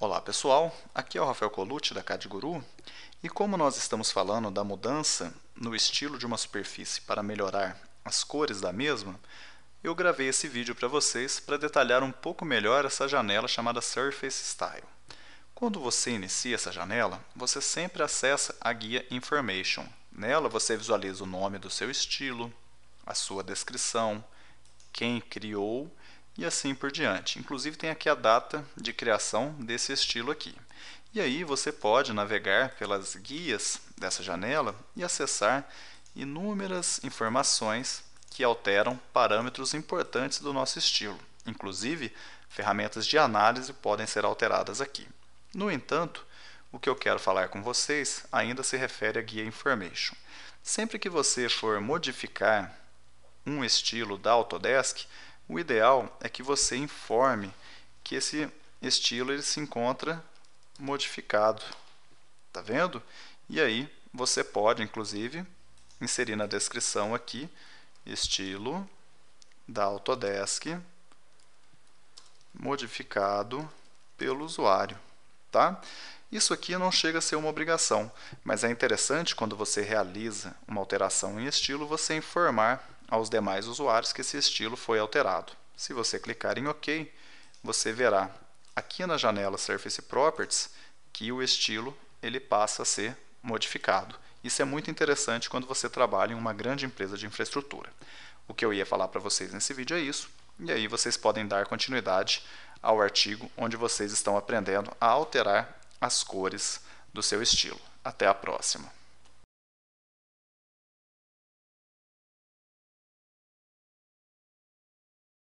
Olá pessoal, aqui é o Rafael Colucci da CADGuru e como nós estamos falando da mudança no estilo de uma superfície para melhorar as cores da mesma, eu gravei esse vídeo para vocês para detalhar um pouco melhor essa janela chamada Surface Style. Quando você inicia essa janela, você sempre acessa a guia Information. Nela você visualiza o nome do seu estilo, a sua descrição, quem criou e assim por diante. Inclusive tem aqui a data de criação desse estilo aqui. E aí você pode navegar pelas guias dessa janela e acessar inúmeras informações que alteram parâmetros importantes do nosso estilo. Inclusive, ferramentas de análise podem ser alteradas aqui. No entanto, o que eu quero falar com vocês ainda se refere à guia Information. Sempre que você for modificar um estilo da Autodesk, o ideal é que você informe que esse estilo ele se encontra modificado. Tá vendo? E aí você pode, inclusive, inserir na descrição aqui estilo da Autodesk modificado pelo usuário, tá? Isso aqui não chega a ser uma obrigação, mas é interessante quando você realiza uma alteração em estilo você informar aos demais usuários que esse estilo foi alterado. Se você clicar em OK, você verá aqui na janela Surface Properties que o estilo ele passa a ser modificado. Isso é muito interessante quando você trabalha em uma grande empresa de infraestrutura. O que eu ia falar para vocês nesse vídeo é isso, e aí vocês podem dar continuidade ao artigo onde vocês estão aprendendo a alterar as cores do seu estilo. Até a próxima!